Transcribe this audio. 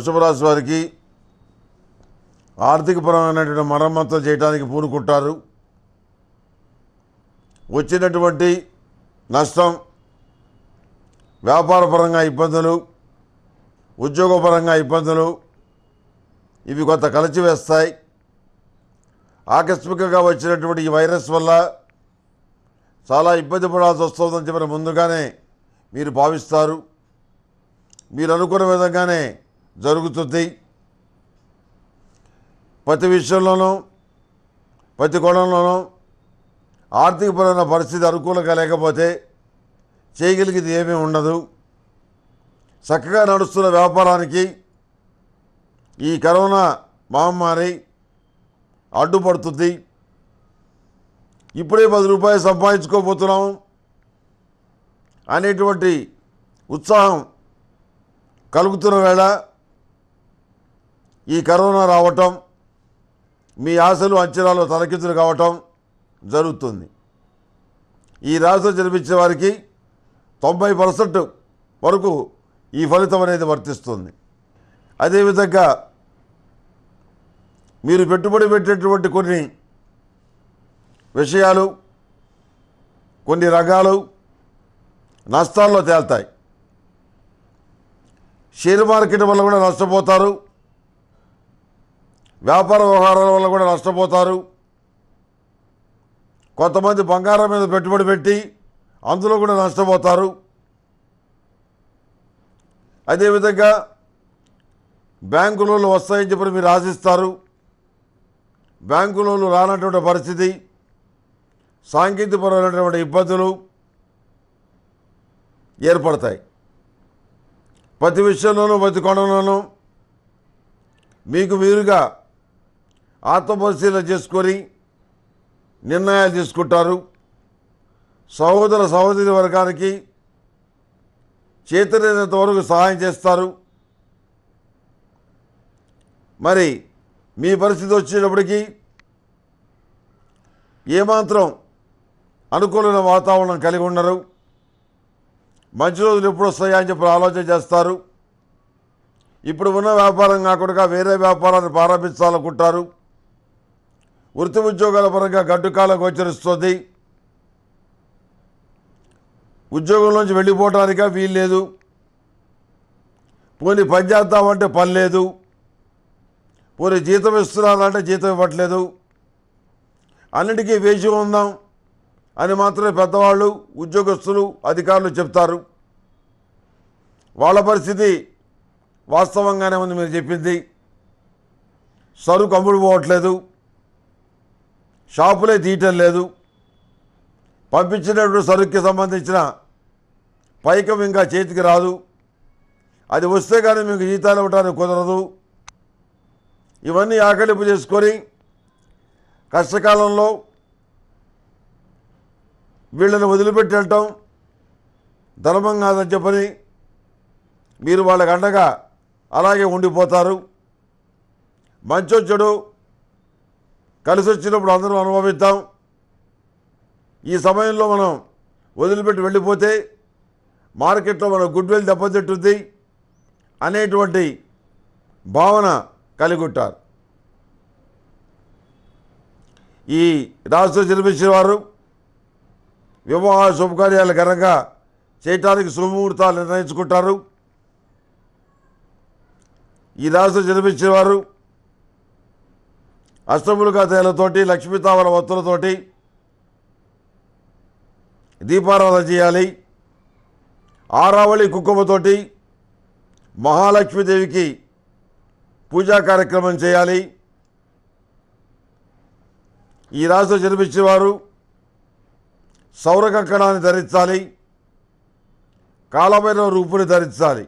వృషభ వారికి ఆర్థికపరమైనటువంటి మరమ్మతులు చేయడానికి పూనుకుంటారు వచ్చినటువంటి నష్టం వ్యాపారపరంగా ఇబ్బందులు ఉద్యోగపరంగా ఇబ్బందులు ఇవి కొంత వేస్తాయి ఆకస్మికంగా వచ్చినటువంటి ఈ వైరస్ వల్ల చాలా ఇబ్బంది పడాల్సి వస్తుందని చెప్పిన ముందుగానే మీరు భావిస్తారు మీరు అనుకున్న విధంగానే జరుగుతుంది ప్రతి విషయంలోనూ ప్రతి కోణంలోనూ ఆర్థికపరమైన పరిస్థితి అనుకూలంగా లేకపోతే చేయగలిగేది ఏమీ ఉండదు చక్కగా నడుస్తున్న వ్యాపారానికి ఈ కరోనా మహమ్మారి అడ్డుపడుతుంది ఇప్పుడే పది రూపాయలు సంపాదించుకోబోతున్నాం అనేటువంటి ఉత్సాహం కలుగుతున్న వేళ ఈ కరోనా రావటం మీ ఆశలు అంచనాలు తలకిందులు కావటం జరుగుతుంది ఈ రాశిలో జన్మించిన వారికి తొంభై పర్సెంట్ వరకు ఈ ఫలితం అనేది వర్తిస్తుంది అదేవిధంగా మీరు పెట్టుబడి పెట్టేటువంటి కొన్ని విషయాలు కొన్ని రకాలు నష్టాల్లో తేల్తాయి షేర్ మార్కెట్ వల్ల కూడా నష్టపోతారు వ్యాపార వ్యవహారాల వల్ల కూడా నష్టపోతారు కొంతమంది బంగారం మీద పెట్టుబడి పెట్టి అందులో కూడా నష్టపోతారు అదేవిధంగా బ్యాంకు లోన్లు వస్తాయని చెప్పి మీరు ఆశిస్తారు బ్యాంకు లోన్లు రానటువంటి పరిస్థితి సాంకేతికపరమైనటువంటి ఇబ్బందులు ఏర్పడతాయి ప్రతి విషయంలోనూ ప్రతి కొండలోనూ మీకు మీరుగా ఆత్మపరిశీలన చేసుకొని నిర్ణయాలు తీసుకుంటారు సహోదర సహోదరి వర్గానికి చేతనైనంత వరకు సహాయం చేస్తారు మరి మీ పరిస్థితి వచ్చేటప్పటికీ ఏమాత్రం అనుకూలమైన వాతావరణం కలిగి ఉండరు మంచి రోజులు ఎప్పుడు వస్తాయా అని చెప్పి ఆలోచన చేస్తారు ఇప్పుడు ఉన్న వ్యాపారం కాకుండా వేరే వ్యాపారాన్ని ప్రారంభించాలనుకుంటారు వృత్తి ఉద్యోగాల పరంగా గడ్డుకాల గోచరిస్తుంది ఉద్యోగంలోంచి వెళ్ళిపోవటానిక వీల్లేదు పోనీ పని చేద్దామంటే పని లేదు పోనీ జీతం ఇస్తున్నారంటే జీతం ఇవ్వట్లేదు అన్నిటికీ వేచి ఉందాం అని మాత్రమే పెద్దవాళ్ళు ఉద్యోగస్తులు అధికారులు చెప్తారు వాళ్ళ పరిస్థితి వాస్తవంగానే ఉంది మీరు చెప్పింది సరుకు అమ్ముడు పోవట్లేదు షాపులే తీయటం లేదు పంపించినప్పుడు సరుకుకి సంబంధించిన పైకం ఇంకా చేతికి రాదు అది వస్తే కానీ మీకు జీతాలు ఇవ్వడానికి కుదరదు ఇవన్నీ ఆకలింపు చేసుకొని కష్టకాలంలో వీళ్ళని వదిలిపెట్టి వెళ్ళటం ధర్మం కాదని చెప్పని మీరు వాళ్ళకి అండగా అలాగే ఉండిపోతారు మంచొచ్చడు కలిసి వచ్చినప్పుడు అందరం అనుభవిద్దాం ఈ సమయంలో మనం వదిలిపెట్టి వెళ్ళిపోతే మార్కెట్లో మన గుడ్ విల్ దెబ్బతింటుంది అనేటువంటి భావన కలిగుంటారు ఈ రాష్ట్ర జన్మించిన వారు వివాహ శుభకార్యాలు ఘనంగా చేయటానికి శుభముహూర్తాలు నిర్ణయించుకుంటారు ఈ రాష్ట్ర జన్మించిన వారు అష్టములుగా తేలతోటి లక్ష్మీతామర వత్తులతోటి దీపారాధన చేయాలి ఆరావళి కుక్కుమతోటి మహాలక్ష్మీదేవికి పూజా కార్యక్రమం చేయాలి ఈ రాశిలో జన్మించిన వారు సౌర కంకణాన్ని ధరించాలి కాలమైన రూపుని ధరించాలి